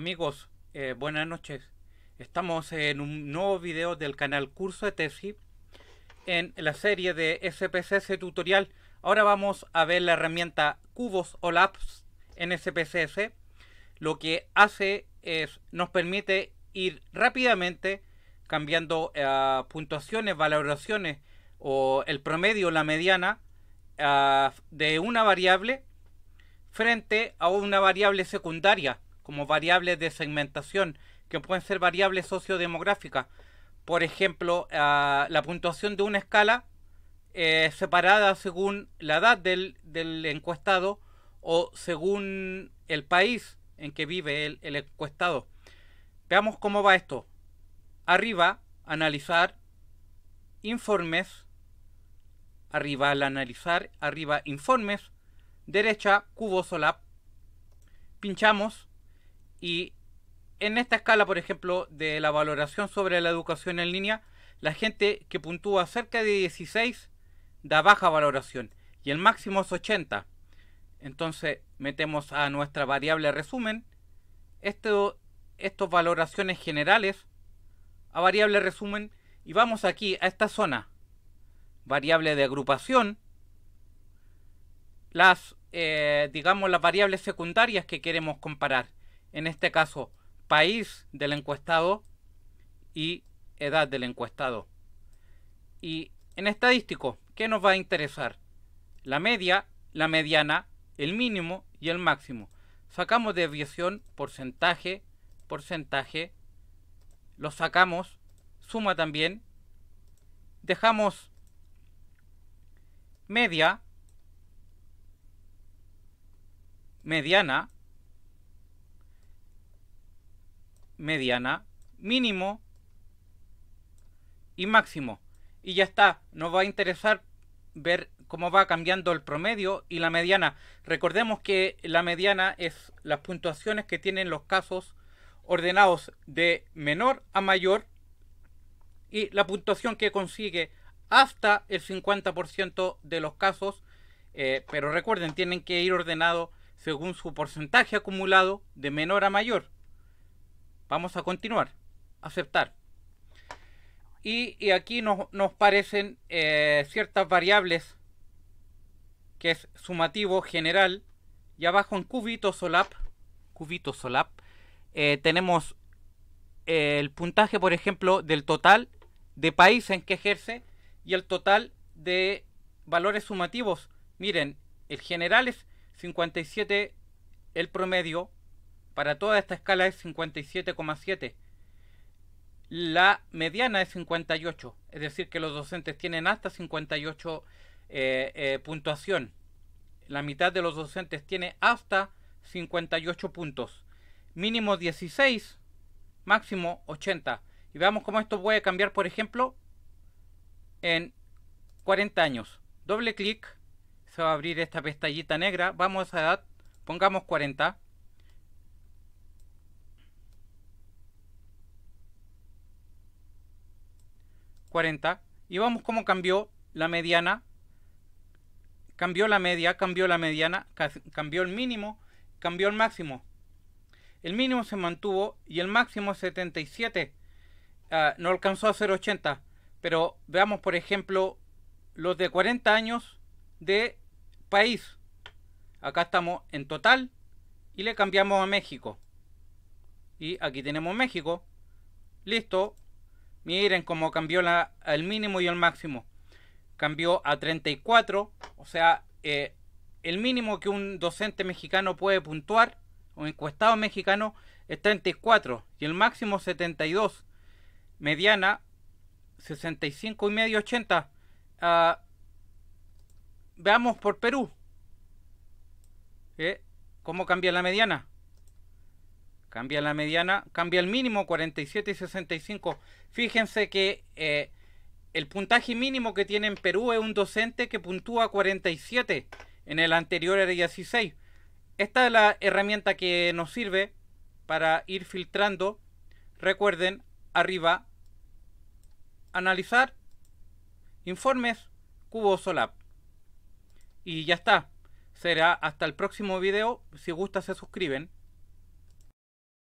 Amigos, eh, buenas noches. Estamos en un nuevo video del canal Curso de Tesis en la serie de SPSS Tutorial. Ahora vamos a ver la herramienta Cubos o Labs en SPSS. Lo que hace es, nos permite ir rápidamente cambiando a eh, puntuaciones, valoraciones o el promedio, la mediana ah, de una variable frente a una variable secundaria como variables de segmentación, que pueden ser variables sociodemográficas. Por ejemplo, ah, la puntuación de una escala eh, separada según la edad del, encuestado o según el país en que vive el, encuestado. Veamos cómo va esto. Arriba, analizar, informes, arriba al analizar, arriba informes, derecha, cubo solap, pinchamos y en esta escala, por ejemplo, de la valoración sobre la educación en línea, la gente que puntúa cerca de 16 da baja valoración y el máximo es 80. Entonces metemos a nuestra variable resumen esto, estas valoraciones generales a variable resumen y vamos aquí a esta zona. Variable de agrupación. Las, eh, digamos, las variables secundarias que queremos comparar en este caso, país del encuestado y edad del encuestado. Y en estadístico, ¿qué nos va a interesar? La media, la mediana, el mínimo y el máximo. Sacamos desviación, porcentaje, porcentaje, lo sacamos, suma también, dejamos media, mediana, mediana, mínimo y máximo. Y ya está, nos va a interesar ver cómo va cambiando el promedio y la mediana. Recordemos que la mediana es las puntuaciones que tienen los casos ordenados de menor a mayor y la puntuación que consigue hasta el 50% de los casos. Eh, pero recuerden, tienen que ir ordenado según su porcentaje acumulado de menor a mayor. Vamos a continuar. Aceptar. Y, aquí nos, nos parecen eh, ciertas variables que es sumativo general. Y abajo en cubito solap, cubito solap, eh, tenemos eh, el puntaje, por ejemplo, del total de países en que ejerce y el total de valores sumativos. Miren, el general es 57 el promedio, para toda esta escala es 57,7. La mediana es 58, es decir, que los docentes tienen hasta 58 eh, eh, puntuación. La mitad de los docentes tiene hasta 58 puntos. Mínimo 16, máximo 80. Y veamos cómo esto puede cambiar, por ejemplo, en 40 años. Doble clic, se va a abrir esta pestañita negra. Vamos a edad, pongamos 40. 40, y vamos como cambió la mediana, cambió la media, cambió la mediana, cambió el mínimo, cambió el máximo. El mínimo se mantuvo y el máximo 77. Ah, no alcanzó a 80. Pero veamos, por ejemplo, los de 40 años de país. Acá estamos en total y le cambiamos a México. Y aquí tenemos México. Listo, Miren cómo cambió el mínimo y el máximo. Cambió a 34, o sea, eh, el mínimo que un docente mexicano puede puntuar, o encuestado mexicano, es 34 y el máximo 72. Mediana 65 y medio 80. Ah, veamos por Perú. Eh, ¿Cómo cambia la mediana? Cambia la mediana, cambia el mínimo 47 y 65. Fíjense que eh, el puntaje mínimo que tiene en Perú es un docente que puntúa 47. En el anterior era 16. Esta es la herramienta que nos sirve para ir filtrando. Recuerden, arriba, analizar, informes, cubo solap. Y ya está. Será hasta el próximo video. Si gusta se suscriben.